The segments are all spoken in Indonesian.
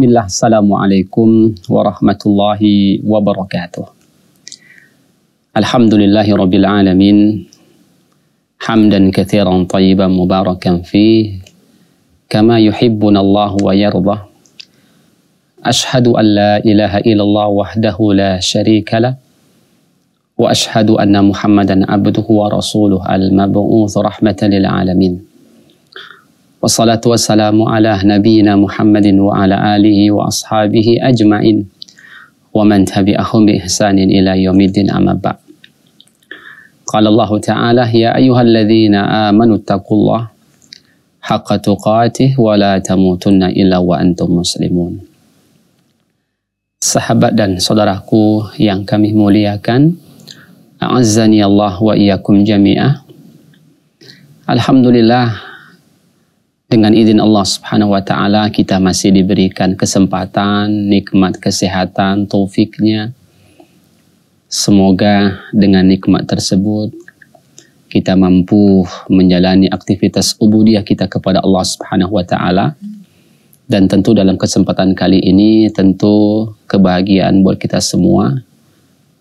بسم الله السلام عليكم ورحمة الله وبركاته الحمد لله رب العالمين حمدا كثيرا طيبا مباركا فيه كما يحبنا الله ويرضى أشهد أن لا إله إلا الله وحده لا شريك له وأشهد أن محمدا عبده ورسوله المبعوث رحمة للعالمين والصلاة والسلام على نبينا محمد وعلى آله وأصحابه أجمعين ومن تبعهم بإحسان إلى يوم الدين أما بعد قال الله تعالى يا أيها الذين آمنوا اتقوا الله حق تقاته ولا تموتن إلا وأنتم مسلمون Sahabat dan saudaraku yang kami muliakan, A'azzani Allah wa iyyakum jami'ah. Alhamdulillah dengan izin Allah Subhanahu wa taala kita masih diberikan kesempatan, nikmat kesehatan, taufiknya. Semoga dengan nikmat tersebut kita mampu menjalani aktivitas ubudiah kita kepada Allah Subhanahu wa taala. Dan tentu dalam kesempatan kali ini tentu kebahagiaan buat kita semua.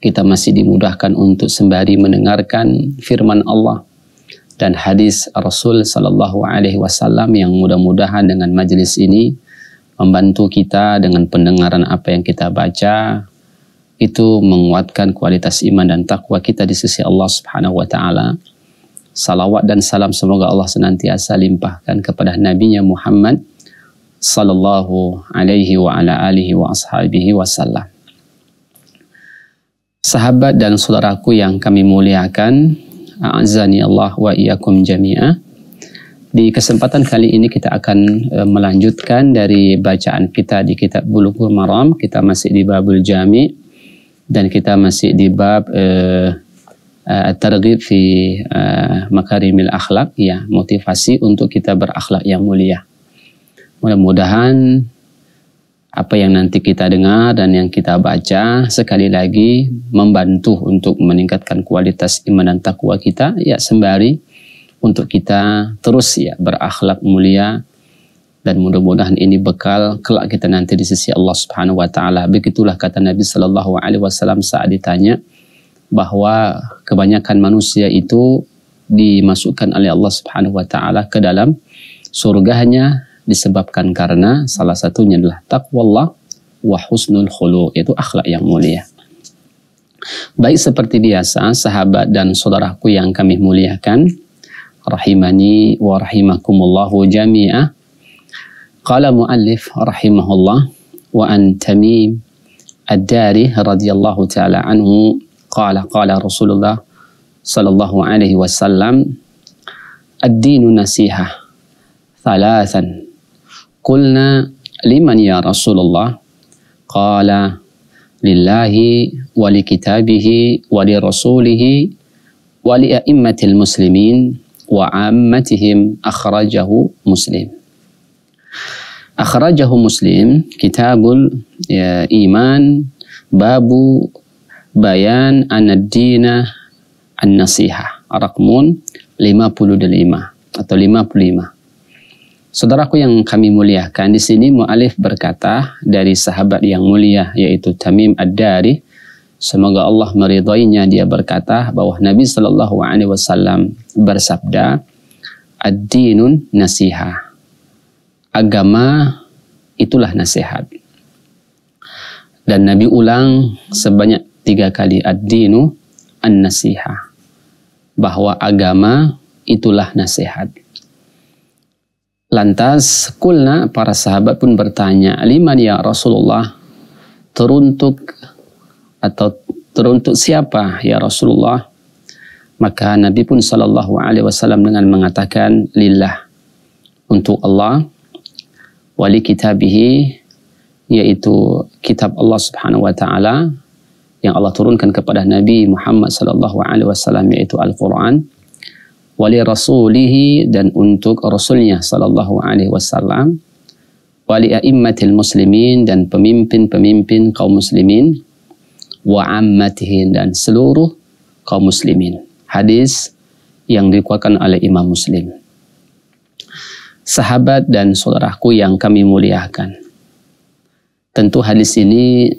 Kita masih dimudahkan untuk sembari mendengarkan firman Allah dan hadis Rasul Shallallahu Alaihi Wasallam yang mudah-mudahan dengan majelis ini membantu kita dengan pendengaran apa yang kita baca itu menguatkan kualitas iman dan takwa kita di sisi Allah Subhanahu wa taala. Salawat dan salam semoga Allah senantiasa limpahkan kepada Nabi Muhammad sallallahu alaihi wa ala alihi wa ashabihi wasallam. Sahabat dan saudaraku yang kami muliakan, Azani Allah wa iyyakum jami'a. Di kesempatan kali ini kita akan eh, melanjutkan dari bacaan kita di kitab Bulughul Maram. Kita masih di babul jami dan kita masih di bab e, eh, eh, targhib fi uh, makarimil akhlak ya motivasi untuk kita berakhlak yang mulia mudah-mudahan apa yang nanti kita dengar dan yang kita baca sekali lagi membantu untuk meningkatkan kualitas iman dan takwa kita ya sembari untuk kita terus ya berakhlak mulia dan mudah-mudahan ini bekal kelak kita nanti di sisi Allah Subhanahu wa taala begitulah kata Nabi sallallahu alaihi wasallam saat ditanya bahwa kebanyakan manusia itu dimasukkan oleh Allah Subhanahu wa taala ke dalam surga hanya disebabkan karena salah satunya adalah takwallah wa husnul khuluq yaitu akhlak yang mulia. Baik seperti biasa sahabat dan saudaraku yang kami muliakan rahimani wa rahimakumullahu jami'ah. Qala muallif rahimahullah wa antamim Ad-Dari radhiyallahu taala anhu qala qala Rasulullah sallallahu alaihi wasallam ad-dinu nasihah thalathan قلنا لمن يا رسول الله قال لله ولكتابه ولرسوله ولأئمة المسلمين وعامتهم أخرجه مسلم أخرجه مسلم كتاب الإيمان باب بيان أن الدين النصيحة رقم 55 atau 55 Saudaraku yang kami muliakan, di sini mu'alif berkata dari sahabat yang mulia yaitu Tamim Ad-Dari, semoga Allah meridhoinya dia berkata bahwa Nabi saw alaihi wasallam bersabda, "Ad-dinun nasiha." Agama itulah nasihat. Dan Nabi ulang sebanyak tiga kali ad-dinu an-nasiha. Bahwa agama itulah nasihat. Lantas kulna para sahabat pun bertanya, liman ya Rasulullah teruntuk atau teruntuk siapa ya Rasulullah? Maka Nabi pun sallallahu alaihi wasallam dengan mengatakan lillah untuk Allah wali kitabihi yaitu kitab Allah Subhanahu wa taala yang Allah turunkan kepada Nabi Muhammad sallallahu alaihi wasallam yaitu Al-Qur'an wali rasulihi dan untuk rasulnya sallallahu alaihi wasallam wali a'immatil muslimin dan pemimpin-pemimpin kaum muslimin wa ammatihin dan seluruh kaum muslimin hadis yang dikuatkan oleh Imam Muslim sahabat dan saudaraku yang kami muliakan tentu hadis ini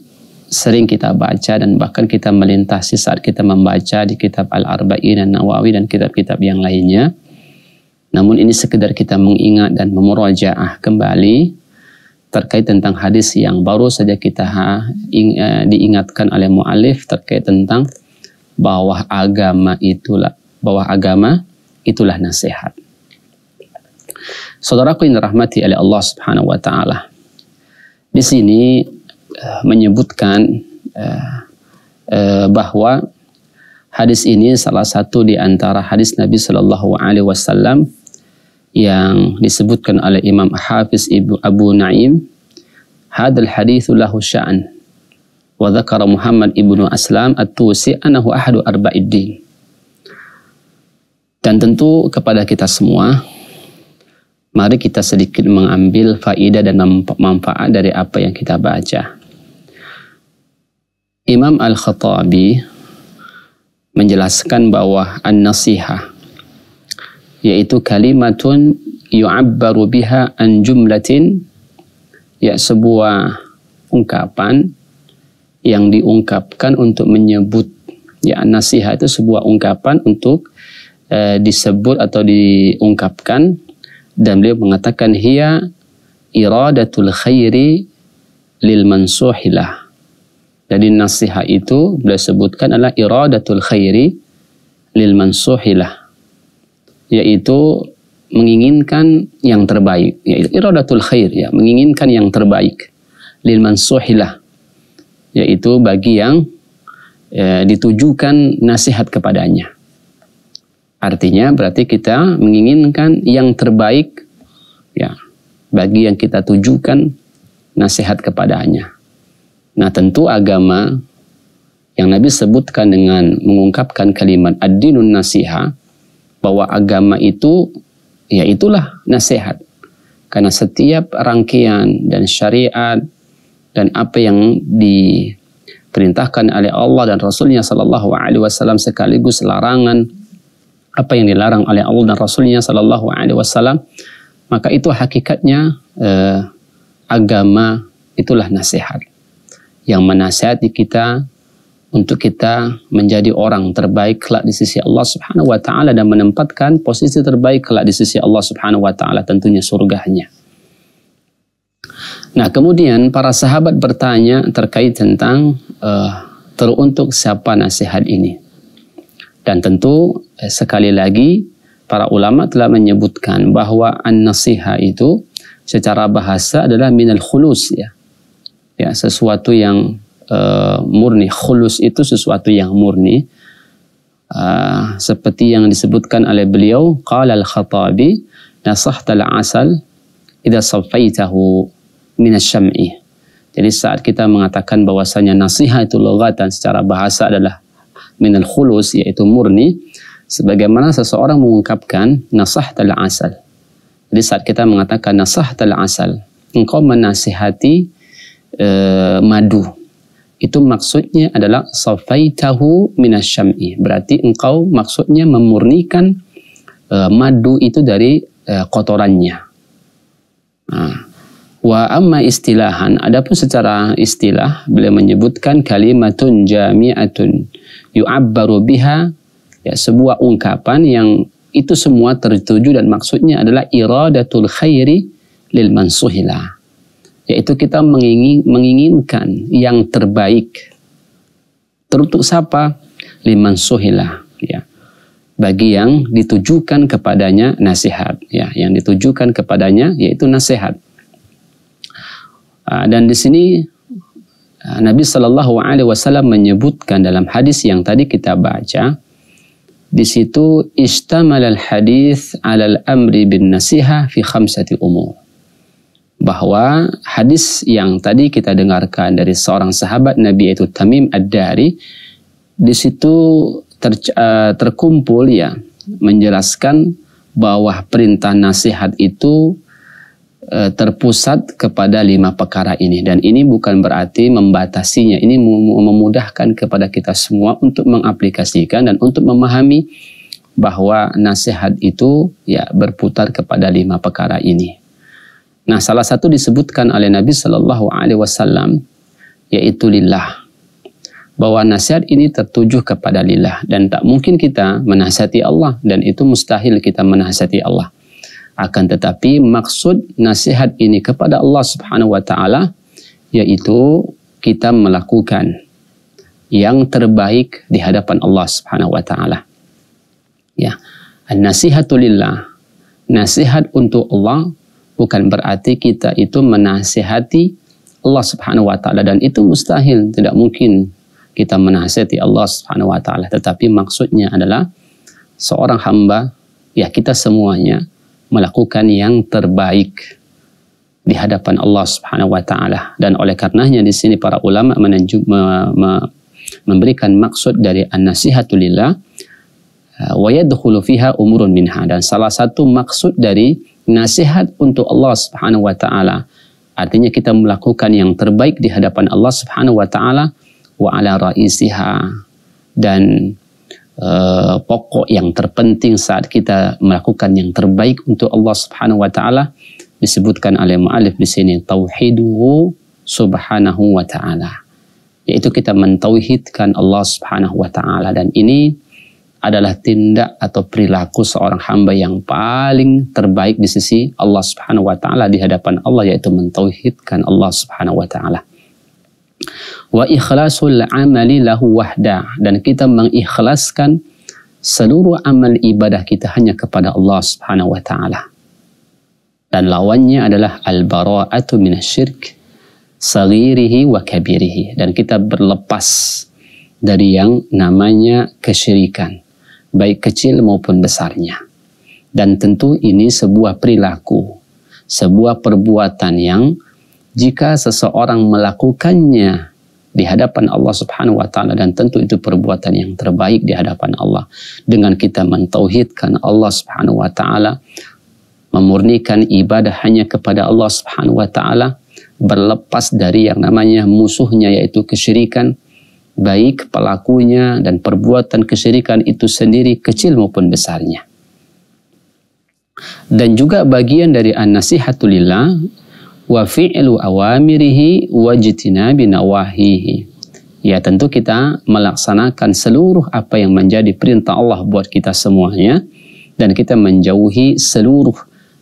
sering kita baca dan bahkan kita melintasi saat kita membaca di kitab Al-Arba'in dan Nawawi dan kitab-kitab yang lainnya. Namun ini sekedar kita mengingat dan memurajaah kembali terkait tentang hadis yang baru saja kita ha, ing, e, diingatkan oleh mu'alif terkait tentang bahwa agama itulah bahwa agama itulah nasihat. Saudaraku yang dirahmati oleh Allah Subhanahu wa taala. Di sini Eh, menyebutkan uh, uh, bahwa hadis ini salah satu di antara hadis Nabi Shallallahu Alaihi Wasallam yang disebutkan oleh Imam Hafiz Ibu Abu Naim hadal hadis lahu sya'an wa dhakara Muhammad ibnu Aslam at-Tusi anahu ahadu dan tentu kepada kita semua mari kita sedikit mengambil faidah dan manfaat dari apa yang kita baca Imam Al-Khattabi menjelaskan bahwa an-nasihah yaitu kalimatun yu'abbaru biha an jumlatin ya sebuah ungkapan yang diungkapkan untuk menyebut ya nasihat itu sebuah ungkapan untuk e, disebut atau diungkapkan dan beliau mengatakan hiya iradatul khairi lil mansuhilah jadi nasihat itu beliau sebutkan adalah iradatul khairi lil mansuhilah yaitu menginginkan yang terbaik yaitu iradatul khair ya menginginkan yang terbaik lil mansuhilah yaitu bagi yang ya, ditujukan nasihat kepadanya. Artinya berarti kita menginginkan yang terbaik ya bagi yang kita tujukan nasihat kepadanya. Nah tentu agama yang Nabi sebutkan dengan mengungkapkan kalimat ad-dinun nasiha bahwa agama itu ya itulah nasihat. Karena setiap rangkaian dan syariat dan apa yang diperintahkan oleh Allah dan Rasulnya Sallallahu Alaihi Wasallam sekaligus larangan apa yang dilarang oleh Allah dan Rasulnya Sallallahu Alaihi Wasallam maka itu hakikatnya eh, agama itulah nasihat yang menasihati kita untuk kita menjadi orang terbaik kelak di sisi Allah Subhanahu wa taala dan menempatkan posisi terbaik kelak di sisi Allah Subhanahu wa taala tentunya surganya. Nah, kemudian para sahabat bertanya terkait tentang uh, teruntuk siapa nasihat ini. Dan tentu eh, sekali lagi para ulama telah menyebutkan bahwa an-nasiha itu secara bahasa adalah minal khulus ya ya sesuatu yang uh, murni khulus itu sesuatu yang murni uh, seperti yang disebutkan oleh beliau qala al-khatabi nasahtal asal idza safaitahu min syami jadi saat kita mengatakan bahwasanya nasihat itu logatan secara bahasa adalah min al-khulus yaitu murni sebagaimana seseorang mengungkapkan nasahtal asal jadi saat kita mengatakan nasahtal asal engkau menasihati e, madu. Itu maksudnya adalah safaitahu minasyam'i. Berarti engkau maksudnya memurnikan e, madu itu dari e, kotorannya. Nah. Wa amma istilahan, adapun secara istilah beliau menyebutkan kalimatun jami'atun yu'abbaru biha ya sebuah ungkapan yang itu semua tertuju dan maksudnya adalah iradatul khairi lil mansuhila yaitu kita menginginkan yang terbaik. Teruntuk siapa? Liman suhilah, ya. Bagi yang ditujukan kepadanya nasihat, ya, yang ditujukan kepadanya yaitu nasihat. Ah, dan di sini ah, Nabi Shallallahu Alaihi Wasallam menyebutkan dalam hadis yang tadi kita baca, di situ istimal al hadis al amri bin nasiha fi khamsati umur bahwa hadis yang tadi kita dengarkan dari seorang sahabat Nabi yaitu Tamim Ad-Dari di situ ter, uh, terkumpul ya menjelaskan bahwa perintah nasihat itu uh, terpusat kepada lima perkara ini dan ini bukan berarti membatasinya ini memudahkan kepada kita semua untuk mengaplikasikan dan untuk memahami bahwa nasihat itu ya berputar kepada lima perkara ini Nah, salah satu disebutkan oleh Nabi Shallallahu Alaihi Wasallam yaitu lillah bahwa nasihat ini tertuju kepada lillah dan tak mungkin kita menasihati Allah dan itu mustahil kita menasihati Allah. Akan tetapi maksud nasihat ini kepada Allah Subhanahu wa taala yaitu kita melakukan yang terbaik di hadapan Allah Subhanahu wa taala. Ya. an lillah. Nasihat untuk Allah bukan berarti kita itu menasihati Allah Subhanahu wa taala dan itu mustahil, tidak mungkin kita menasihati Allah Subhanahu wa taala, tetapi maksudnya adalah seorang hamba ya kita semuanya melakukan yang terbaik di hadapan Allah Subhanahu wa taala dan oleh karenanya di sini para ulama menunjuk me, me, memberikan maksud dari an-nasihatulillah Ah, fiha umurun minha dan salah satu maksud dari nasihat untuk Allah Subhanahu wa taala artinya kita melakukan yang terbaik di hadapan Allah Subhanahu wa taala wa ala raisiha dan uh, pokok yang terpenting saat kita melakukan yang terbaik untuk Allah Subhanahu wa taala disebutkan oleh muallif di sini tauhiduhu subhanahu wa taala yaitu kita mentauhidkan Allah Subhanahu wa taala dan ini adalah tindak atau perilaku seorang hamba yang paling terbaik di sisi Allah Subhanahu wa taala di hadapan Allah yaitu mentauhidkan Allah Subhanahu wa taala. Wa ikhlasul amali lahu wahda dan kita mengikhlaskan seluruh amal ibadah kita hanya kepada Allah Subhanahu wa taala. Dan lawannya adalah al-bara'atu minasyirk saghirihi wa kabirihi dan kita berlepas dari yang namanya kesyirikan baik kecil maupun besarnya. Dan tentu ini sebuah perilaku, sebuah perbuatan yang jika seseorang melakukannya di hadapan Allah Subhanahu wa taala dan tentu itu perbuatan yang terbaik di hadapan Allah dengan kita mentauhidkan Allah Subhanahu wa taala memurnikan ibadah hanya kepada Allah Subhanahu wa taala berlepas dari yang namanya musuhnya yaitu kesyirikan baik pelakunya dan perbuatan kesyirikan itu sendiri kecil maupun besarnya. Dan juga bagian dari an-nasihatulillah wa fi'lu awamirihi wa jitinabi nawahihi. Ya tentu kita melaksanakan seluruh apa yang menjadi perintah Allah buat kita semuanya dan kita menjauhi seluruh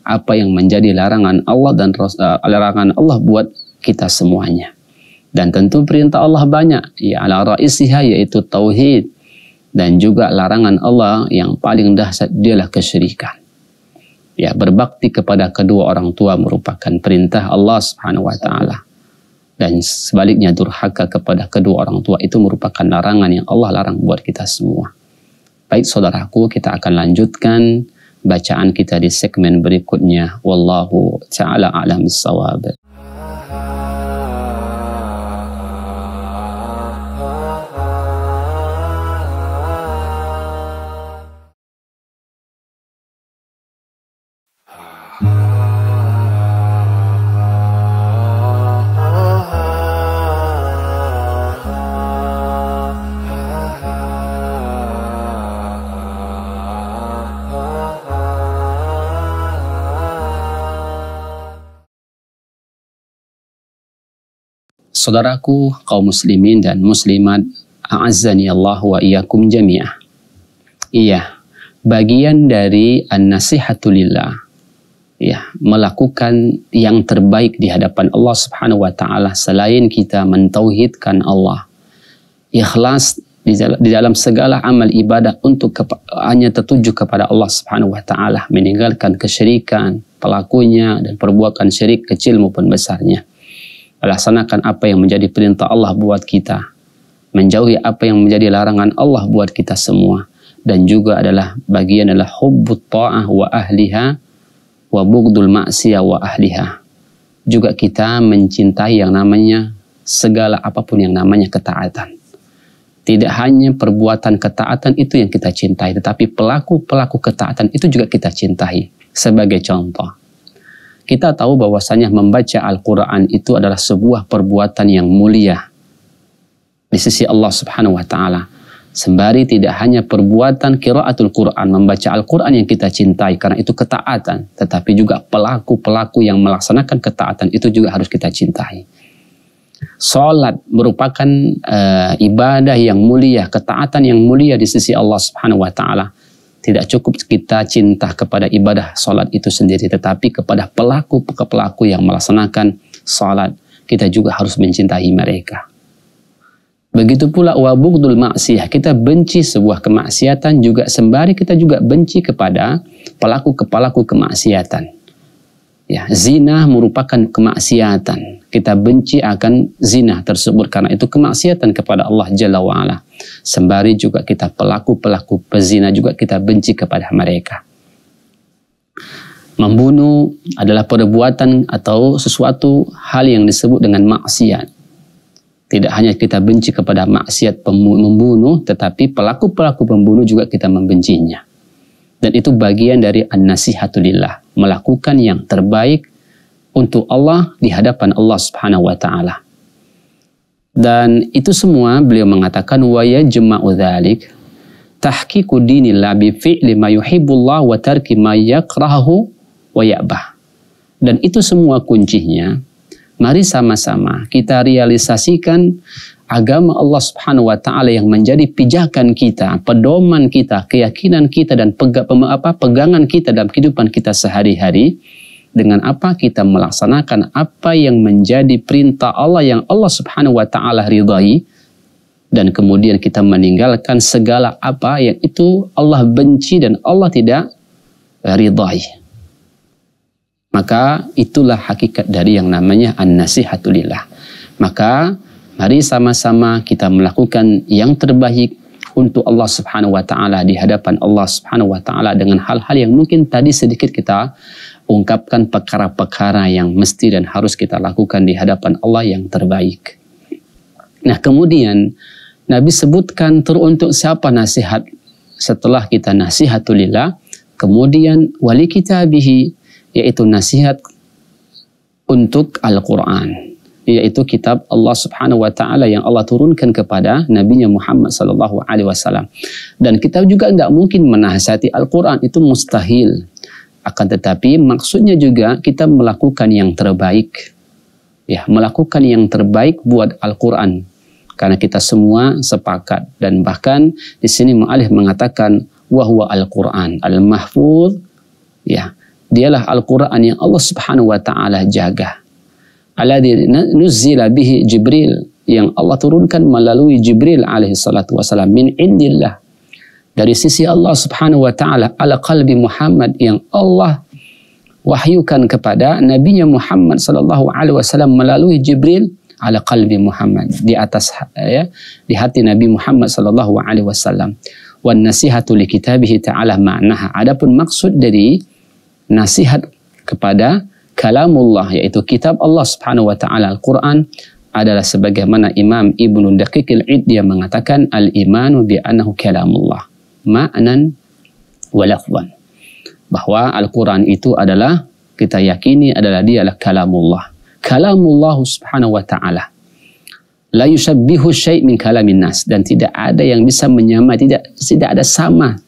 apa yang menjadi larangan Allah dan eh, larangan Allah buat kita semuanya. Dan tentu perintah Allah banyak, ya ala raisiha yaitu tauhid dan juga larangan Allah yang paling dahsyat dialah kesyirikan. Ya, berbakti kepada kedua orang tua merupakan perintah Allah Subhanahu wa taala. Dan sebaliknya durhaka kepada kedua orang tua itu merupakan larangan yang Allah larang buat kita semua. Baik saudaraku, kita akan lanjutkan bacaan kita di segmen berikutnya. Wallahu taala alam bisawab. saudaraku kaum muslimin dan muslimat, a'azzani Allah wa iyyakum jami'ah. Iya, bagian dari an-nasihatulillah. Ya, melakukan yang terbaik di hadapan Allah Subhanahu wa taala selain kita mentauhidkan Allah. Ikhlas di dalam, segala amal ibadah untuk hanya tertuju kepada Allah Subhanahu wa taala, meninggalkan kesyirikan pelakunya dan perbuatan syirik kecil maupun besarnya laksanakan apa yang menjadi perintah Allah buat kita, menjauhi apa yang menjadi larangan Allah buat kita semua, dan juga adalah bagian adalah hubbut ta'ah wa ahliha wa bugdul ma'siyah wa ahliha. Juga kita mencintai yang namanya segala apapun yang namanya ketaatan. Tidak hanya perbuatan ketaatan itu yang kita cintai, tetapi pelaku-pelaku ketaatan itu juga kita cintai. Sebagai contoh, kita tahu bahwasanya membaca Al-Quran itu adalah sebuah perbuatan yang mulia di sisi Allah Subhanahu wa Ta'ala. Sembari tidak hanya perbuatan kiraatul Quran, membaca Al-Quran yang kita cintai karena itu ketaatan, tetapi juga pelaku-pelaku yang melaksanakan ketaatan itu juga harus kita cintai. Salat merupakan uh, ibadah yang mulia, ketaatan yang mulia di sisi Allah Subhanahu wa taala tidak cukup kita cinta kepada ibadah sholat itu sendiri, tetapi kepada pelaku-pelaku yang melaksanakan sholat. Kita juga harus mencintai mereka. Begitu pula wabugdul maksiyah, kita benci sebuah kemaksiatan juga sembari kita juga benci kepada pelaku-pelaku kemaksiatan. Ya, zina merupakan kemaksiatan. Kita benci akan zina tersebut karena itu kemaksiatan kepada Allah Jalla wa'ala. Sembari juga kita pelaku-pelaku pezina juga kita benci kepada mereka. Membunuh adalah perbuatan atau sesuatu hal yang disebut dengan maksiat. Tidak hanya kita benci kepada maksiat membunuh, tetapi pelaku-pelaku pembunuh juga kita membencinya. Dan itu bagian dari an-nasihatulillah. Melakukan yang terbaik untuk Allah di hadapan Allah subhanahu wa ta'ala. Dan itu semua beliau mengatakan wa yajma'u dzalik tahqiqu dinillah bi fi'li ma yuhibbullah wa tarki ma yakrahu wa ya'bah. Dan itu semua kuncinya. Mari sama-sama kita realisasikan agama Allah Subhanahu wa taala yang menjadi pijakan kita, pedoman kita, keyakinan kita dan apa pegangan kita dalam kehidupan kita sehari-hari dengan apa kita melaksanakan apa yang menjadi perintah Allah yang Allah Subhanahu wa taala ridai dan kemudian kita meninggalkan segala apa yang itu Allah benci dan Allah tidak ridai. Maka itulah hakikat dari yang namanya an-nasihatulillah. Maka Mari sama-sama kita melakukan yang terbaik untuk Allah Subhanahu wa taala di hadapan Allah Subhanahu wa taala dengan hal-hal yang mungkin tadi sedikit kita ungkapkan perkara-perkara yang mesti dan harus kita lakukan di hadapan Allah yang terbaik. Nah, kemudian Nabi sebutkan teruntuk siapa nasihat setelah kita nasihatulillah, kemudian wali kitabihi yaitu nasihat untuk Al-Qur'an yaitu kitab Allah Subhanahu wa taala yang Allah turunkan kepada nabinya Muhammad sallallahu alaihi wasallam. Dan kita juga enggak mungkin menasihati Al-Qur'an itu mustahil. Akan tetapi maksudnya juga kita melakukan yang terbaik. Ya, melakukan yang terbaik buat Al-Qur'an. Karena kita semua sepakat dan bahkan di sini Mu'alif mengatakan wahwa Al-Qur'an al-mahfuz ya dialah Al-Qur'an yang Allah Subhanahu wa taala jaga alladhi nuzzila bihi Jibril yang Allah turunkan melalui Jibril alaihi salatu wasalam min indillah dari sisi Allah Subhanahu wa taala ala qalbi Muhammad yang Allah wahyukan kepada nabinya Muhammad sallallahu alaihi wasallam melalui Jibril ala qalbi Muhammad di atas ya di hati Nabi Muhammad sallallahu alaihi wasallam wan nasihatu li kitabihi ta'ala ma'naha adapun maksud dari nasihat kepada kalamullah yaitu kitab Allah Subhanahu wa taala Al-Qur'an adalah sebagaimana Imam Ibnu Daqiq al-Id dia mengatakan al-imanu bi annahu kalamullah ma'nan wa lafzan bahwa Al-Qur'an itu adalah kita yakini adalah dia adalah kalamullah kalamullah Subhanahu wa taala la yusabbihu syai' min kalamin nas dan tidak ada yang bisa menyamai tidak tidak ada sama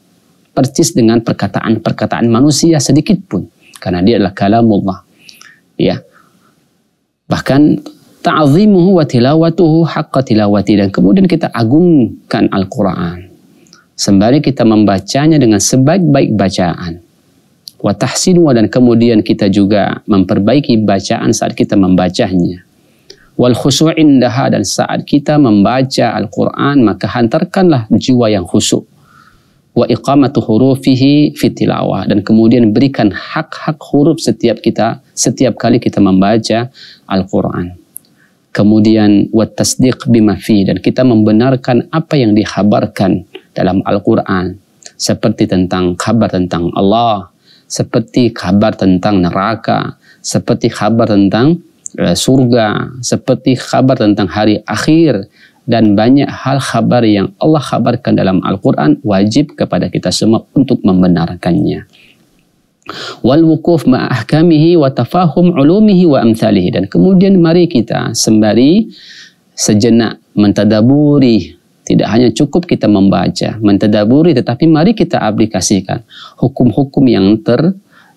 persis dengan perkataan-perkataan manusia sedikit pun karena dia adalah kalamullah ya bahkan ta'zimuhu wa tilawatuhu haqqa tilawati dan kemudian kita agungkan Al-Qur'an sembari kita membacanya dengan sebaik-baik bacaan wa tahsinu dan kemudian kita juga memperbaiki bacaan saat kita membacanya wal khusyu' indaha dan saat kita membaca Al-Qur'an maka hantarkanlah jiwa yang khusyuk wa iqamatu hurufihi fitilawah dan kemudian berikan hak-hak huruf setiap kita setiap kali kita membaca Al-Qur'an. Kemudian wa tasdiq bima fi dan kita membenarkan apa yang dikhabarkan dalam Al-Qur'an seperti tentang kabar tentang Allah, seperti kabar tentang neraka, seperti kabar tentang eh, surga, seperti kabar tentang hari akhir, dan banyak hal kabar yang Allah kabarkan dalam Al-Quran wajib kepada kita semua untuk membenarkannya. Wal wukuf ma'ahkamihi wa tafahum ulumihi wa amthalihi. Dan kemudian mari kita sembari sejenak mentadaburi tidak hanya cukup kita membaca, mentadaburi, tetapi mari kita aplikasikan hukum-hukum yang ter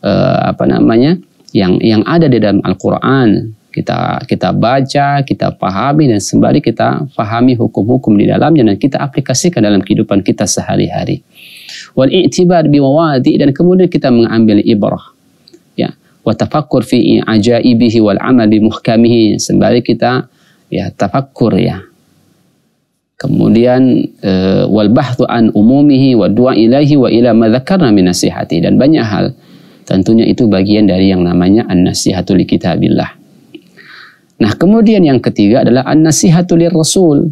uh, apa namanya yang yang ada di dalam Al-Quran kita kita baca, kita pahami dan sembari kita pahami hukum-hukum di dalamnya dan kita aplikasikan dalam kehidupan kita sehari-hari. Wal i'tibar biwawadi dan kemudian kita mengambil ibrah. Ya, wa tafakkur fi ajaibihi wal amal bi muhkamihi sembari kita ya tafakkur ya. Kemudian eh, wal bahthu an umumihi wa du'a ilahi wa ila ma dzakarna min nasihati dan banyak hal. Tentunya itu bagian dari yang namanya an-nasihatul kitabillah Nah, kemudian yang ketiga adalah an nasihatul rasul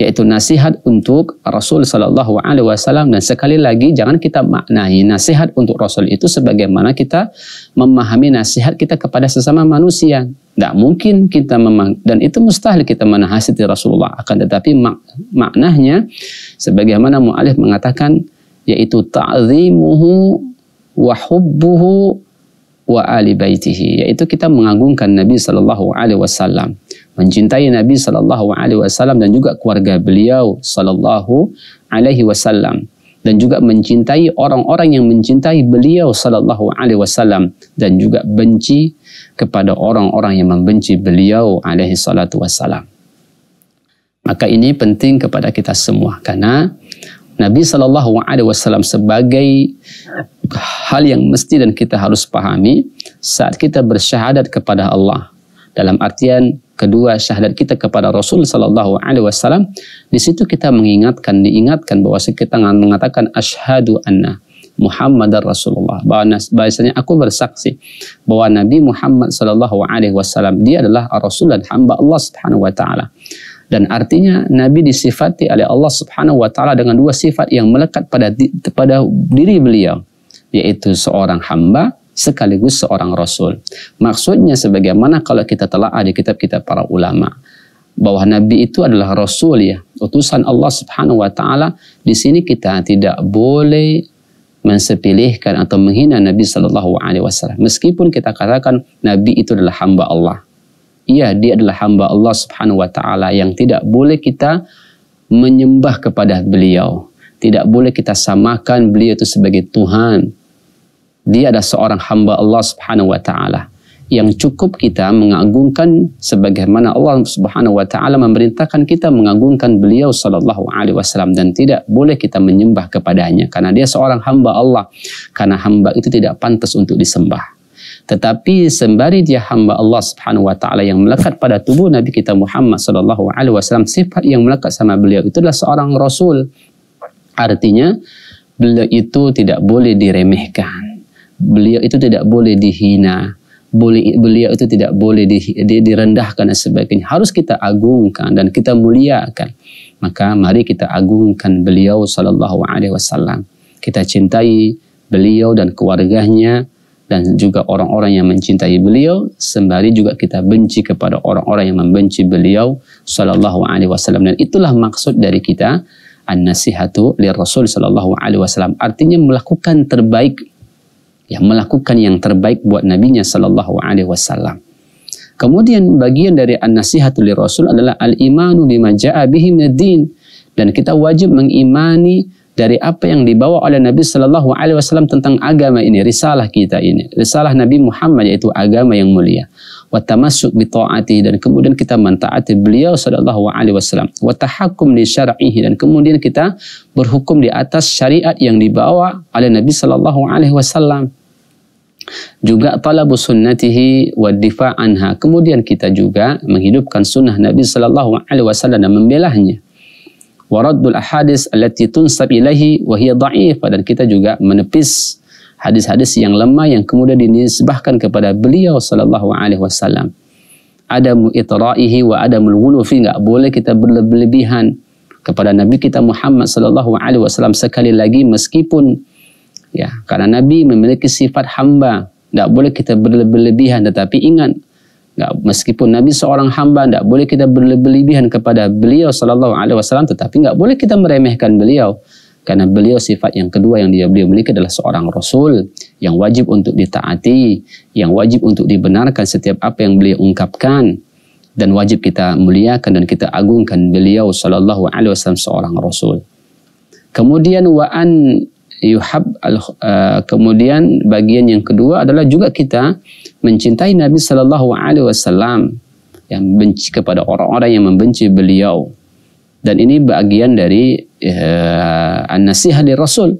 yaitu nasihat untuk Rasul sallallahu Alaihi Wasallam dan sekali lagi jangan kita maknai nasihat untuk Rasul itu sebagaimana kita memahami nasihat kita kepada sesama manusia. Tidak mungkin kita memang dan itu mustahil kita menasihati Rasulullah akan tetapi mak maknanya sebagaimana mu'alif mengatakan yaitu ta'zimuhu wa hubbuhu wa ali baitihi yaitu kita mengagungkan Nabi sallallahu alaihi wasallam mencintai Nabi sallallahu alaihi wasallam dan juga keluarga beliau sallallahu alaihi wasallam dan juga mencintai orang-orang yang mencintai beliau sallallahu alaihi wasallam dan juga benci kepada orang-orang yang membenci beliau alaihi salatu wasallam maka ini penting kepada kita semua karena Nabi Shallallahu Alaihi Wasallam sebagai hal yang mesti dan kita harus pahami saat kita bersyahadat kepada Allah dalam artian kedua syahadat kita kepada Rasul Shallallahu Alaihi Wasallam di situ kita mengingatkan diingatkan bahwa kita mengatakan ashadu anna Muhammad Rasulullah bahwa bahasanya aku bersaksi bahwa Nabi Muhammad Shallallahu Alaihi Wasallam dia adalah Rasul dan hamba Allah Subhanahu Wa Taala dan artinya Nabi disifati oleh Allah Subhanahu wa taala dengan dua sifat yang melekat pada pada diri beliau yaitu seorang hamba sekaligus seorang rasul. Maksudnya sebagaimana kalau kita telah ada kitab-kitab para ulama bahwa nabi itu adalah rasul ya, utusan Allah Subhanahu wa taala. Di sini kita tidak boleh mensepilihkan atau menghina Nabi Shallallahu alaihi wasallam. Meskipun kita katakan nabi itu adalah hamba Allah Iya, dia adalah hamba Allah Subhanahu wa taala yang tidak boleh kita menyembah kepada beliau. Tidak boleh kita samakan beliau itu sebagai Tuhan. Dia adalah seorang hamba Allah Subhanahu wa taala yang cukup kita mengagungkan sebagaimana Allah Subhanahu wa taala memerintahkan kita mengagungkan beliau sallallahu alaihi wasallam dan tidak boleh kita menyembah kepadanya karena dia seorang hamba Allah karena hamba itu tidak pantas untuk disembah. tetapi sembari dia hamba Allah Subhanahu wa taala yang melekat pada tubuh Nabi kita Muhammad sallallahu alaihi wasallam sifat yang melekat sama beliau itu adalah seorang rasul artinya beliau itu tidak boleh diremehkan beliau itu tidak boleh dihina boleh beliau itu tidak boleh di, di, direndahkan dan sebagainya harus kita agungkan dan kita muliakan maka mari kita agungkan beliau sallallahu alaihi wasallam kita cintai beliau dan keluarganya dan juga orang-orang yang mencintai beliau sembari juga kita benci kepada orang-orang yang membenci beliau sallallahu alaihi wasallam dan itulah maksud dari kita an-nasihatu lir rasul sallallahu alaihi wasallam artinya melakukan terbaik ya melakukan yang terbaik buat nabinya sallallahu alaihi wasallam kemudian bagian dari an-nasihatu lir rasul adalah al-imanu bima jaa bihi dan kita wajib mengimani dari apa yang dibawa oleh Nabi Shallallahu Alaihi Wasallam tentang agama ini, risalah kita ini, risalah Nabi Muhammad yaitu agama yang mulia. Watamasuk bitaati dan kemudian kita mentaati beliau Shallallahu Alaihi Wasallam. Watahakum di syar'ihi dan kemudian kita berhukum di atas syariat yang dibawa oleh Nabi Shallallahu Alaihi Wasallam. Juga talabu sunnatihi wa difa anha. Kemudian kita juga menghidupkan sunnah Nabi Shallallahu Alaihi Wasallam dan membelahnya waradul ahadis allati tunsab ilahi wa hiya dan kita juga menepis hadis-hadis yang lemah yang kemudian dinisbahkan kepada beliau sallallahu alaihi wasallam adamu itra'ihi wa adamul ghulufi enggak boleh kita berlebihan kepada nabi kita Muhammad sallallahu alaihi wasallam sekali lagi meskipun ya karena nabi memiliki sifat hamba tidak boleh kita berlebihan tetapi ingat meskipun Nabi seorang hamba tidak boleh kita berlebihan kepada beliau sallallahu alaihi wasallam tetapi tidak boleh kita meremehkan beliau karena beliau sifat yang kedua yang dia beliau miliki adalah seorang rasul yang wajib untuk ditaati yang wajib untuk dibenarkan setiap apa yang beliau ungkapkan dan wajib kita muliakan dan kita agungkan beliau sallallahu alaihi wasallam seorang rasul kemudian wa yuhab al, uh, kemudian bagian yang kedua adalah juga kita mencintai Nabi Shallallahu Alaihi Wasallam yang benci kepada orang-orang yang membenci beliau dan ini bagian dari eh, nasihat dari Rasul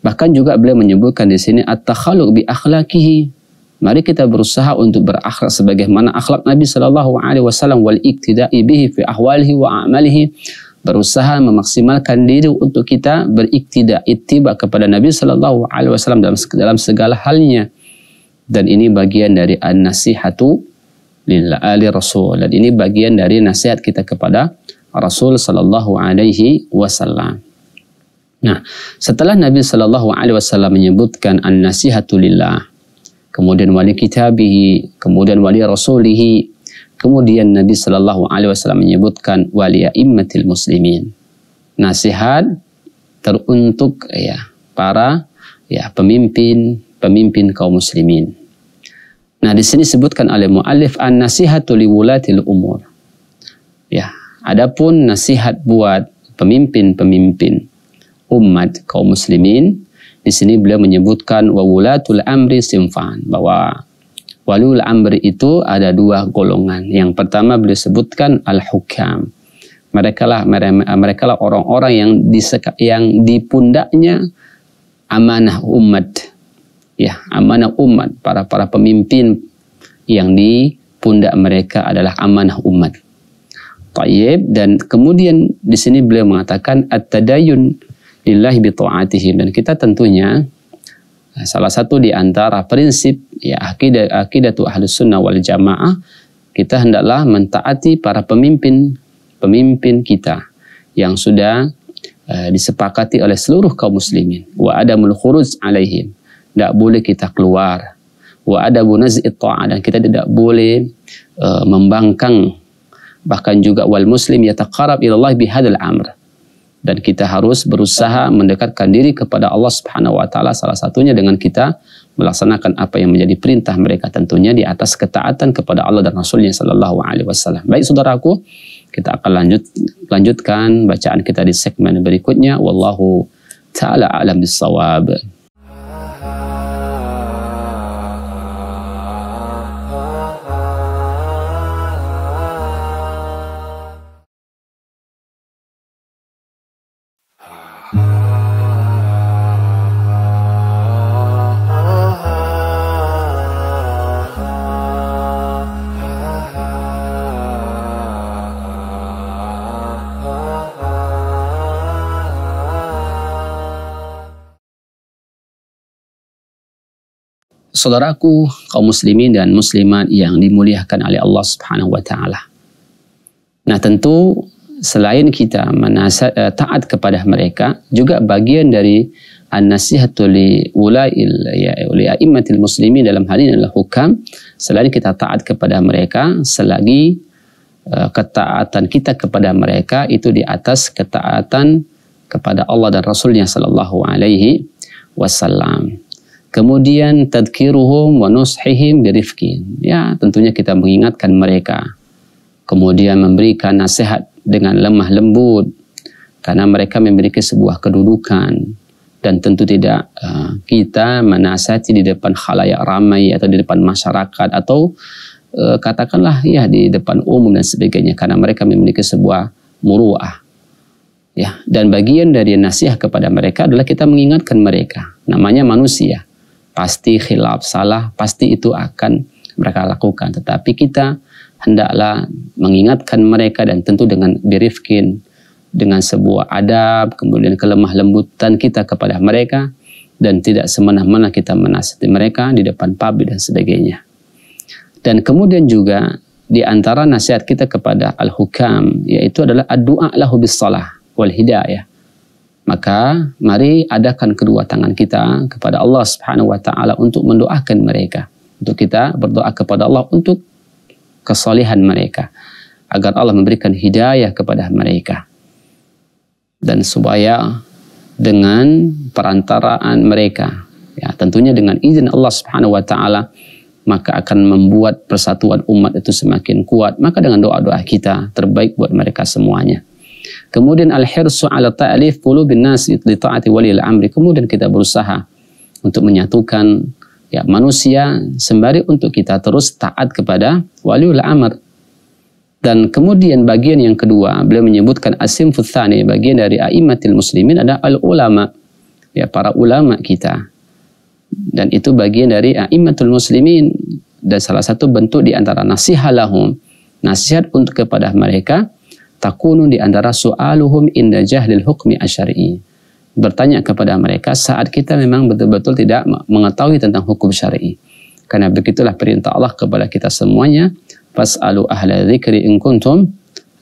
bahkan juga beliau menyebutkan di sini at-takhalluq bi akhlaqihi Mari kita berusaha untuk berakhlak sebagaimana akhlak Nabi Shallallahu Alaihi Wasallam wal iktida'i bihi fi ahwalihi wa amalihi berusaha memaksimalkan diri untuk kita beriktidak ittiba kepada Nabi Shallallahu Alaihi Wasallam dalam dalam segala halnya dan ini bagian dari an-nasihatu lillah rasul dan ini bagian dari nasihat kita kepada Rasul sallallahu alaihi wasallam. Nah, setelah Nabi sallallahu alaihi wasallam menyebutkan an-nasihatu lillah, kemudian wali kitabihi, kemudian wali rasulihi, kemudian Nabi sallallahu alaihi wasallam menyebutkan wali immatil muslimin. Nasihat teruntuk ya para ya pemimpin pemimpin kaum muslimin. Nah, di sini disebutkan oleh muallif an-nasihatu liwulatil umur. Ya, adapun nasihat buat pemimpin-pemimpin umat kaum muslimin, di sini beliau menyebutkan wawulatul amri simfan bahwa walul amri itu ada dua golongan. Yang pertama beliau sebutkan al-hukam. Merekalah lah mereka lah orang-orang yang di yang di pundaknya amanah umat ya amanah umat para para pemimpin yang di pundak mereka adalah amanah umat. Taib dan kemudian di sini beliau mengatakan at-tadayun lillahi bi dan kita tentunya eh, salah satu di antara prinsip ya akidah akidatu ahlus sunnah wal jamaah kita hendaklah mentaati para pemimpin pemimpin kita yang sudah uh, disepakati oleh seluruh kaum muslimin wa adamul khuruj alaihim tidak boleh kita keluar. Wa ada naz'it ta'ah dan kita tidak boleh uh, membangkang bahkan juga wal muslim yataqarrab ila ilallah bihadzal amr. Dan kita harus berusaha mendekatkan diri kepada Allah Subhanahu wa taala salah satunya dengan kita melaksanakan apa yang menjadi perintah mereka tentunya di atas ketaatan kepada Allah dan Rasulnya sallallahu alaihi wasallam. Baik saudaraku, kita akan lanjut lanjutkan bacaan kita di segmen berikutnya wallahu taala alam bisawab. saudaraku kaum muslimin dan muslimat yang dimuliakan oleh Allah Subhanahu wa taala. Nah, tentu selain kita menasihat eh, taat kepada mereka, juga bagian dari an-nasihatu li ulail ya uli a'immatil muslimin dalam hal ini adalah hukam selain kita taat kepada mereka selagi eh, ketaatan kita kepada mereka itu di atas ketaatan kepada Allah dan Rasulnya sallallahu alaihi wasallam. Kemudian tadkiruhum wa nushihim birifkin. Ya, tentunya kita mengingatkan mereka. Kemudian memberikan nasihat dengan lemah lembut karena mereka memiliki sebuah kedudukan dan tentu tidak eh, kita menasihati di depan khalayak ramai atau di depan masyarakat atau eh, katakanlah ya di depan umum dan sebagainya karena mereka memiliki sebuah muruah ya dan bagian dari nasihat kepada mereka adalah kita mengingatkan mereka namanya manusia pasti khilaf salah, pasti itu akan mereka lakukan. Tetapi kita hendaklah mengingatkan mereka dan tentu dengan birifkin, dengan sebuah adab, kemudian kelemah lembutan kita kepada mereka dan tidak semena-mena kita menasihati mereka di depan pabrik dan sebagainya. Dan kemudian juga di antara nasihat kita kepada al-hukam yaitu adalah ad-du'a lahu bis salah wal hidayah maka mari adakan kedua tangan kita kepada Allah Subhanahu wa taala untuk mendoakan mereka. Untuk kita berdoa kepada Allah untuk kesalehan mereka agar Allah memberikan hidayah kepada mereka. Dan supaya dengan perantaraan mereka ya tentunya dengan izin Allah Subhanahu wa taala maka akan membuat persatuan umat itu semakin kuat. Maka dengan doa-doa kita terbaik buat mereka semuanya. Kemudian al-hirsu ala ta'lif qulubin nas li ta'ati walil amri. Kemudian kita berusaha untuk menyatukan ya manusia sembari untuk kita terus taat kepada waliul amr. Dan kemudian bagian yang kedua, beliau menyebutkan asim futhani, bagian dari aimatil muslimin ada al ulama. Ya, para ulama kita. Dan itu bagian dari aimatul muslimin dan salah satu bentuk di antara nasihalahum, nasihat untuk kepada mereka takunu di antara su'aluhum inda jahlil hukmi asyari. Bertanya kepada mereka saat kita memang betul-betul tidak mengetahui tentang hukum syar'i. Karena begitulah perintah Allah kepada kita semuanya, fas'alu ahla dzikri in kuntum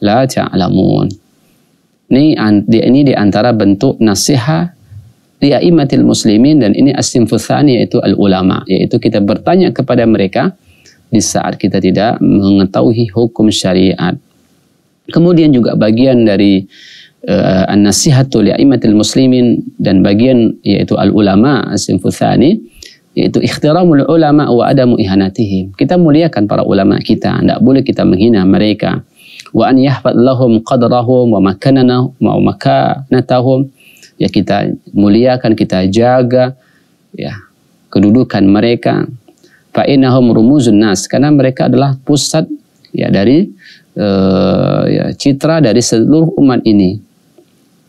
la ta'lamun. Ini ini di antara bentuk nasihat liaimatil muslimin dan ini asimfusani yaitu al ulama yaitu kita bertanya kepada mereka di saat kita tidak mengetahui hukum syariat Kemudian juga bagian dari uh, an-nasihatul ya'imatil muslimin dan bagian yaitu al-ulama as-sinfuthani yaitu ikhtiramul ulama wa adamu ihanatihim. Kita muliakan para ulama kita, tidak boleh kita menghina mereka. Wa an yahfad lahum qadrahum wa makananahum wa makanatahum. Ya kita muliakan, kita jaga ya kedudukan mereka. Fa'inahum rumuzun nas. Karena mereka adalah pusat ya dari Eh, ya, citra dari seluruh umat ini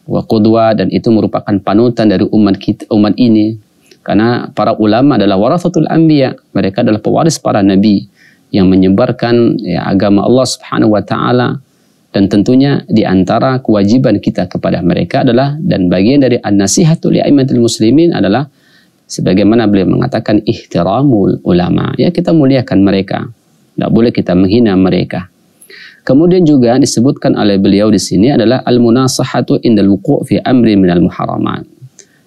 wa qudwa dan itu merupakan panutan dari umat kita, umat ini karena para ulama adalah warasatul anbiya mereka adalah pewaris para nabi yang menyebarkan ya, agama Allah Subhanahu wa taala dan tentunya di antara kewajiban kita kepada mereka adalah dan bagian dari an-nasihatul li'aimatul muslimin adalah sebagaimana beliau mengatakan ihtiramul ulama ya kita muliakan mereka tidak boleh kita menghina mereka Kemudian juga disebutkan oleh beliau di sini adalah al-munasahatu indal wuqu' fi amri minal muharramat.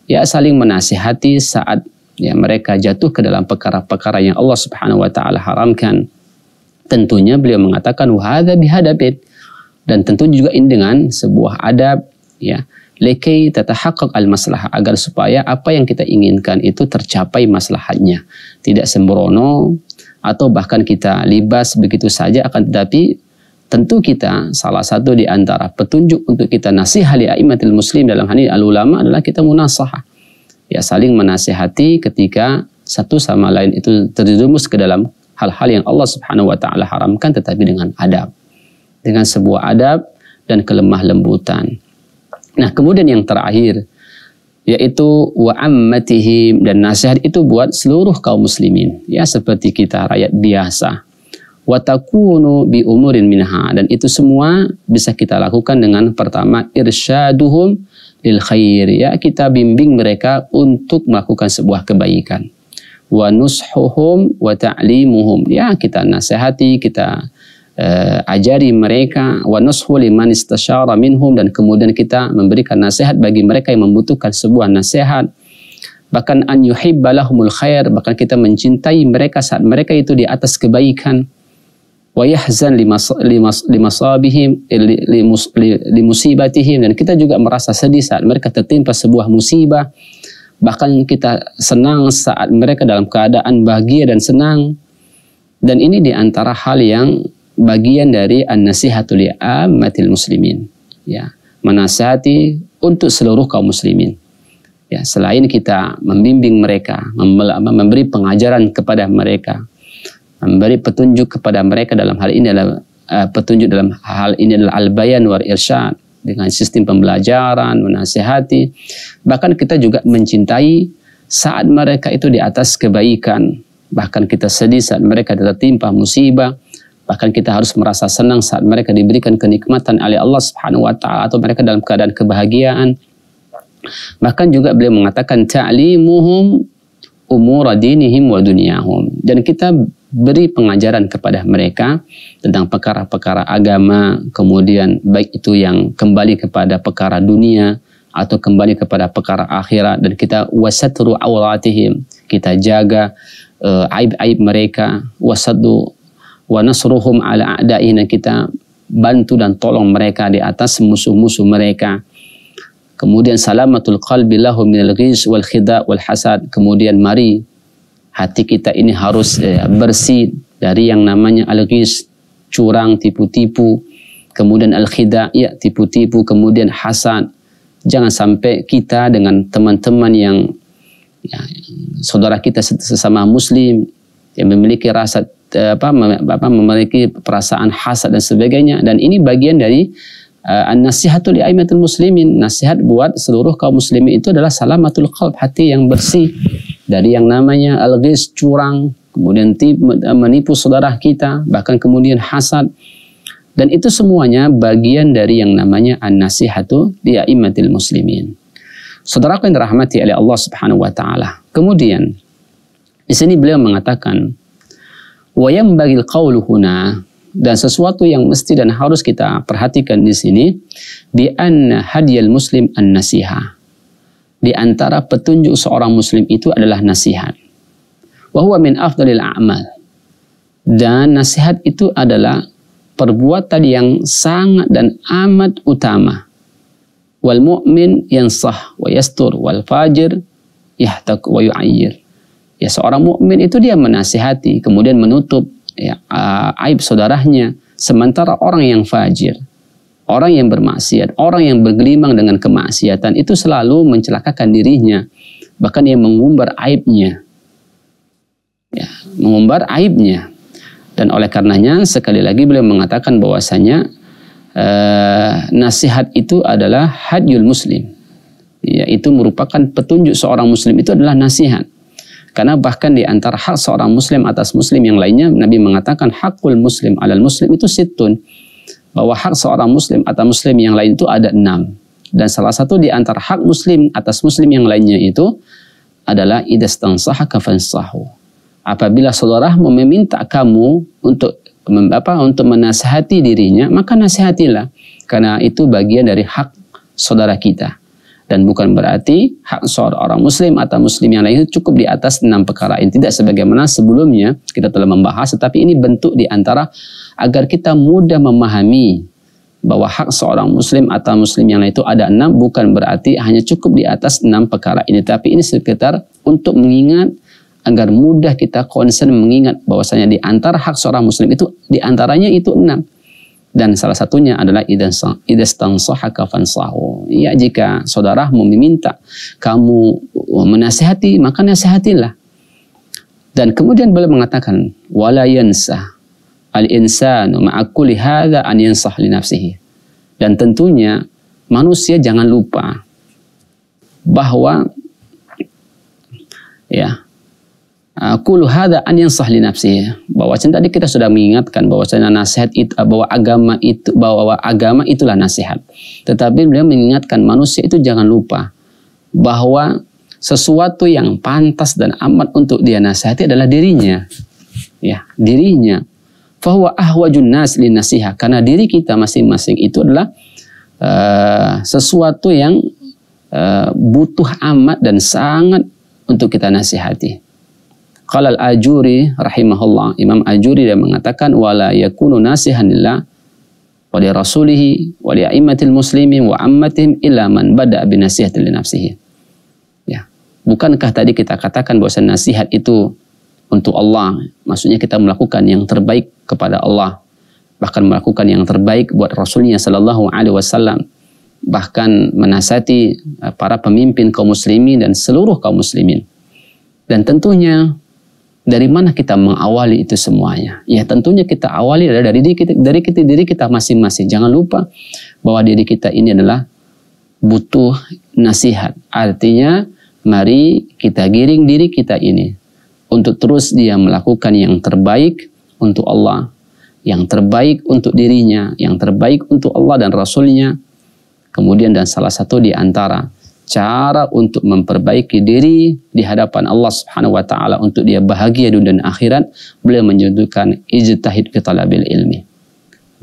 Ya saling menasihati saat ya mereka jatuh ke dalam perkara-perkara yang Allah Subhanahu wa taala haramkan. Tentunya beliau mengatakan wahada bihadabit dan tentu juga ini dengan sebuah adab ya lekai tatahaqqaq al maslah agar supaya apa yang kita inginkan itu tercapai maslahatnya. Tidak sembrono atau bahkan kita libas begitu saja akan tetapi Tentu kita salah satu di antara petunjuk untuk kita nasihah li aimatil muslim dalam hal ini al ulama adalah kita munasahah. Ya saling menasihati ketika satu sama lain itu terjerumus ke dalam hal-hal yang Allah Subhanahu wa taala haramkan tetapi dengan adab. Dengan sebuah adab dan kelemah lembutan. Nah, kemudian yang terakhir yaitu wa ammatihim dan nasihat itu buat seluruh kaum muslimin ya seperti kita rakyat biasa watakunu bi umurin minha dan itu semua bisa kita lakukan dengan pertama irsyaduhum lil khair ya kita bimbing mereka untuk melakukan sebuah kebaikan wa nushuhum wa ta'limuhum ya kita nasihati kita uh, ajari mereka wa nushu liman istasyara minhum dan kemudian kita memberikan nasihat bagi mereka yang membutuhkan sebuah nasihat bahkan an yuhibbalahumul khair bahkan kita mencintai mereka saat mereka itu di atas kebaikan wa yahzan limasabihim limusibatihim dan kita juga merasa sedih saat mereka tertimpa sebuah musibah bahkan kita senang saat mereka dalam keadaan bahagia dan senang dan ini diantara hal yang bagian dari an-nasihatul ammatil muslimin ya menasihati untuk seluruh kaum muslimin ya selain kita membimbing mereka memberi pengajaran kepada mereka memberi petunjuk kepada mereka dalam hal ini adalah eh, petunjuk dalam hal ini adalah al war irsyad dengan sistem pembelajaran, menasihati. Bahkan kita juga mencintai saat mereka itu di atas kebaikan. Bahkan kita sedih saat mereka tertimpa musibah. Bahkan kita harus merasa senang saat mereka diberikan kenikmatan oleh Allah Subhanahu wa taala atau mereka dalam keadaan kebahagiaan. Bahkan juga beliau mengatakan ta'limuhum umur dinihim wa dunyahum. Dan kita beri pengajaran kepada mereka tentang perkara-perkara agama, kemudian baik itu yang kembali kepada perkara dunia atau kembali kepada perkara akhirat dan kita wasatru awratihim, kita jaga uh, aib-aib mereka, wasaddu wa nasruhum ala a'daina kita bantu dan tolong mereka di atas musuh-musuh mereka. Kemudian salamatul qalbi lahum minal ghis wal khida wal hasad. Kemudian mari hati kita ini harus eh, bersih dari yang namanya al-ghis, curang, tipu-tipu, kemudian al-khida, ya tipu-tipu, kemudian hasad. Jangan sampai kita dengan teman-teman yang ya, saudara kita sesama muslim yang memiliki rasa eh, apa, apa memiliki perasaan hasad dan sebagainya dan ini bagian dari uh, eh, nasihatul aimatul muslimin nasihat buat seluruh kaum muslimin itu adalah salamatul qalb hati yang bersih dari yang namanya al curang, kemudian menipu saudara kita, bahkan kemudian hasad. Dan itu semuanya bagian dari yang namanya an-nasihatu imatil muslimin. Saudaraku yang dirahmati oleh Allah Subhanahu wa taala. Kemudian di sini beliau mengatakan wa yambagil qawlu huna dan sesuatu yang mesti dan harus kita perhatikan di sini bi anna hadiyal muslim an-nasiha di antara petunjuk seorang muslim itu adalah nasihat. Wahuwa min afdalil a'mal. Dan nasihat itu adalah perbuatan yang sangat dan amat utama. Wal mu'min yansah wa yastur wal fajir yahtak wa yu'ayyir. Ya seorang mukmin itu dia menasihati kemudian menutup ya, aib saudaranya sementara orang yang fajir Orang yang bermaksiat, orang yang bergelimang dengan kemaksiatan itu selalu mencelakakan dirinya. Bahkan yang mengumbar aibnya. Ya, mengumbar aibnya. Dan oleh karenanya sekali lagi beliau mengatakan bahwasanya eh, nasihat itu adalah hadyul muslim. Yaitu merupakan petunjuk seorang muslim itu adalah nasihat. Karena bahkan di antara hak seorang muslim atas muslim yang lainnya Nabi mengatakan hakul muslim alal muslim itu situn bahwa hak seorang muslim atau muslim yang lain itu ada enam. Dan salah satu di antara hak muslim atas muslim yang lainnya itu adalah idastansaha kafansahu. Apabila saudara meminta kamu untuk apa untuk menasihati dirinya, maka nasihatilah karena itu bagian dari hak saudara kita. Dan bukan berarti hak seorang muslim atau muslim yang lain itu cukup di atas enam perkara ini. Tidak sebagaimana sebelumnya kita telah membahas, tetapi ini bentuk di antara agar kita mudah memahami bahwa hak seorang muslim atau muslim yang lain itu ada enam bukan berarti hanya cukup di atas enam perkara ini tapi ini sekitar untuk mengingat agar mudah kita konsen mengingat bahwasanya di antara hak seorang muslim itu di antaranya itu enam dan salah satunya adalah idastansahaka sahu ya jika saudara meminta kamu menasehati maka nasihatilah. dan kemudian boleh mengatakan wala yansah al-insanu ma'akuli hadha an yansah li nafsihi. Dan tentunya manusia jangan lupa bahwa ya ah, Kulu hada an yang sahli nafsihi. Bahwa tadi kita sudah mengingatkan bahwasanya nasihat itu ah, bahwa agama itu bahwa agama itulah nasihat. Tetapi beliau mengingatkan manusia itu jangan lupa bahwa sesuatu yang pantas dan amat untuk dia nasihati adalah dirinya. Ya, dirinya fahuwa ahwajun nas linasihah karena diri kita masing-masing itu adalah uh, sesuatu yang uh, butuh amat dan sangat untuk kita nasihati. Qala al-Ajuri rahimahullah, Imam Ajuri dia mengatakan wala yakunu nasihan illa wali rasulih a'immatil muslimin wa ammatihim illa man bada bi li nafsihi. Ya. Bukankah tadi kita katakan bahwa nasihat itu untuk Allah. Maksudnya kita melakukan yang terbaik kepada Allah. Bahkan melakukan yang terbaik buat Rasulnya Sallallahu Alaihi Wasallam. Bahkan menasati eh, para pemimpin kaum muslimin dan seluruh kaum muslimin. Dan tentunya dari mana kita mengawali itu semuanya? Ya tentunya kita awali adalah dari diri kita, dari kita, diri kita masing-masing. Jangan lupa bahwa diri kita ini adalah butuh nasihat. Artinya mari kita giring diri kita ini untuk terus dia melakukan yang terbaik untuk Allah, yang terbaik untuk dirinya, yang terbaik untuk Allah dan Rasulnya. Kemudian dan salah satu di antara cara untuk memperbaiki diri di hadapan Allah Subhanahu wa taala untuk dia bahagia dunia dan akhirat, beliau menyebutkan ijtihad ke talabil ilmi.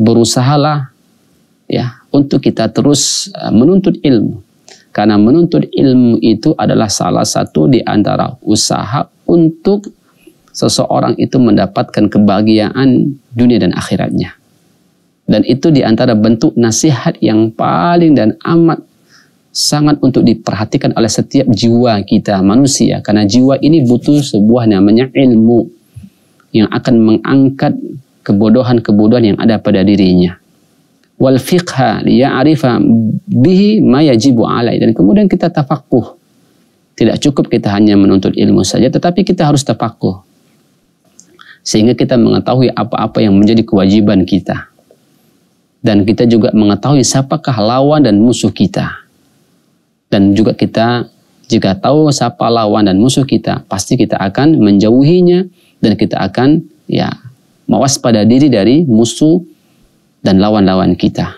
Berusahalah ya untuk kita terus eh, menuntut ilmu. Karena menuntut ilmu itu adalah salah satu di antara usaha untuk seseorang itu mendapatkan kebahagiaan dunia dan akhiratnya. Dan itu diantara bentuk nasihat yang paling dan amat sangat untuk diperhatikan oleh setiap jiwa kita manusia karena jiwa ini butuh sebuah namanya ilmu yang akan mengangkat kebodohan-kebodohan yang ada pada dirinya wal fiqha liya'arifa bihi ma yajibu alai dan kemudian kita tafakuh tidak cukup kita hanya menuntut ilmu saja, tetapi kita harus terpaku Sehingga kita mengetahui apa-apa yang menjadi kewajiban kita. Dan kita juga mengetahui siapakah lawan dan musuh kita. Dan juga kita jika tahu siapa lawan dan musuh kita, pasti kita akan menjauhinya dan kita akan ya mewaspada diri dari musuh dan lawan-lawan kita.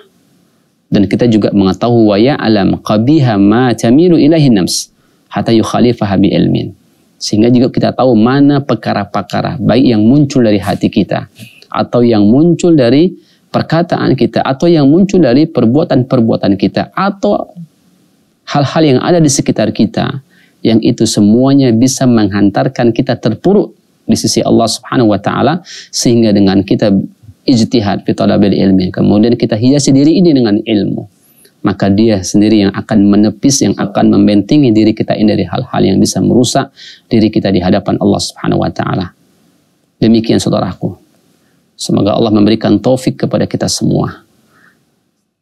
Dan kita juga mengetahui wa alam qabiha ma tamilu ilahi nafs hatta yukhalifah bi ilmin. Sehingga juga kita tahu mana perkara-perkara baik yang muncul dari hati kita atau yang muncul dari perkataan kita atau yang muncul dari perbuatan-perbuatan kita atau hal-hal yang ada di sekitar kita yang itu semuanya bisa menghantarkan kita terpuruk di sisi Allah Subhanahu wa taala sehingga dengan kita ijtihad fi talabil ilmi kemudian kita hiasi diri ini dengan ilmu maka dia sendiri yang akan menepis, yang akan membentengi diri kita ini dari hal-hal yang bisa merusak diri kita di hadapan Allah Subhanahu wa taala. Demikian saudaraku. Semoga Allah memberikan taufik kepada kita semua.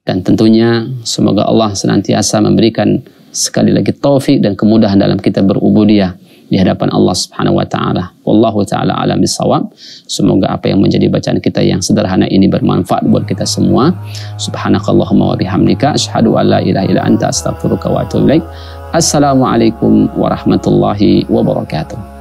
Dan tentunya semoga Allah senantiasa memberikan sekali lagi taufik dan kemudahan dalam kita berubudiah. di hadapan Allah Subhanahu wa taala. Wallahu taala alam bisawab. Semoga apa yang menjadi bacaan kita yang sederhana ini bermanfaat buat kita semua. Subhanakallahumma wa bihamdika asyhadu an la ilaha illa anta astaghfiruka wa atubu ilaik. Assalamualaikum warahmatullahi wabarakatuh.